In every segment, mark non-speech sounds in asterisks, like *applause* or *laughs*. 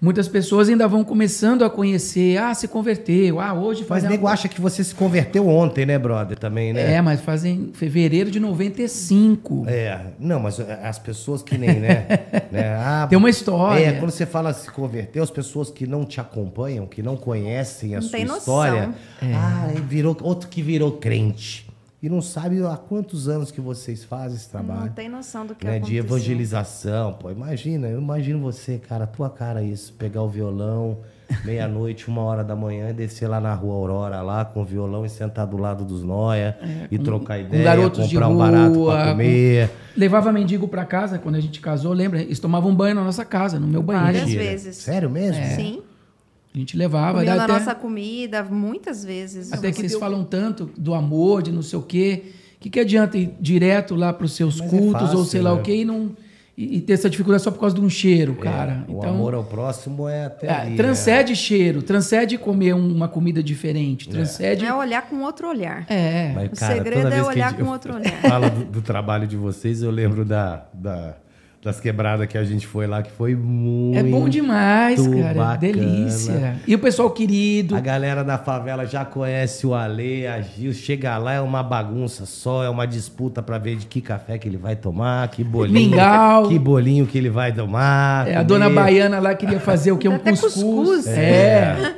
Muitas pessoas ainda vão começando a conhecer, ah, se converteu, ah, hoje faz. Mas nego acha que você se converteu ontem, né, brother? Também, né? É, mas fazem fevereiro de 95. É, não, mas eh, as pessoas que nem, né? *laughs* né? Ah, Tem uma história. É, quando você fala se converteu, as pessoas que não te acompanham, que não conhecem a não sua história. É. Ah, virou outro que virou crente e não sabe há quantos anos que vocês fazem esse trabalho. Não tem noção do que né, De evangelização. Pô, imagina, eu imagino você, cara, a tua cara isso, pegar o violão, *laughs* meia-noite, uma hora da manhã, e descer lá na rua Aurora, lá com o violão e sentar do lado dos noia é, e trocar ideia, garotos comprar rua, um barato pra comer. Com... Levava mendigo pra casa quando a gente casou, lembra? Eles tomavam banho na nossa casa, no meu banheiro. Várias vezes. Sério mesmo? É. Sim. A gente levava. Comeu até, nossa comida, muitas vezes. Até que vocês deu... falam tanto do amor, de não sei o quê. O que, que adianta ir direto lá para os seus Mas é cultos é fácil, ou sei lá né? o quê e não e, ter essa dificuldade só por causa de um cheiro, é, cara. Então, o amor ao próximo é até. É, ali, transcende é. cheiro, transcende comer uma comida diferente, é. transcende. É, olhar com outro olhar. É. Mas, cara, o segredo é olhar com outro *laughs* olhar. Fala do, do, trabalho de vocês, eu lembro da, da das quebradas que a gente foi lá, que foi muito. É bom demais, cara. Bacana. Delícia. E o pessoal querido. A galera da favela já conhece o Ale, a Gil. Chega lá, é uma bagunça só, é uma disputa para ver de que café que ele vai tomar, que bolinho. Mingau. Que bolinho que ele vai tomar. É, a dona Baiana lá queria fazer o que? Um Até cuscuz. cuscuz. É.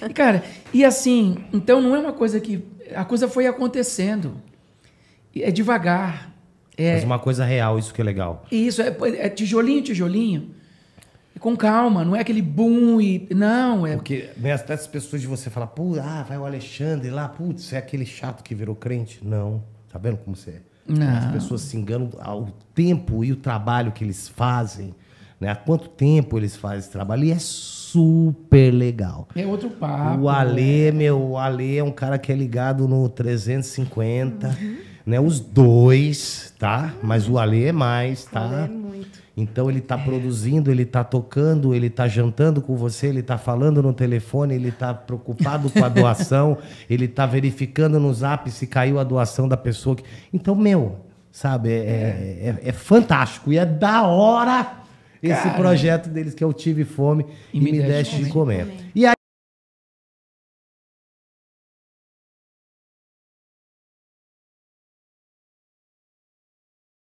é. cara, e assim, então não é uma coisa que. A coisa foi acontecendo. É devagar é. Mas uma coisa real, isso que é legal. Isso, é, é, é tijolinho, tijolinho. com calma, não é aquele boom e. Não, é. Porque né, até as pessoas de você falar, pô, ah, vai o Alexandre lá, putz, é aquele chato que virou crente. Não, tá vendo como você é? Não. As pessoas se enganam ao ah, tempo e o trabalho que eles fazem, né? Há quanto tempo eles fazem esse trabalho? E é super legal. É outro papo. O Ale, né? meu, o Ale é um cara que é ligado no 350. Uhum né? Os dois, tá? Mas o Alê é mais, tá? O Ale é muito. Então ele está é. produzindo, ele está tocando, ele está jantando com você, ele está falando no telefone, ele está preocupado com a *laughs* doação, ele está verificando no zap se caiu a doação da pessoa. Que... Então, meu, sabe, é, é. é, é, é fantástico e é da hora esse projeto deles que eu é tive fome e, e me, deixe deste de comer. comer. E a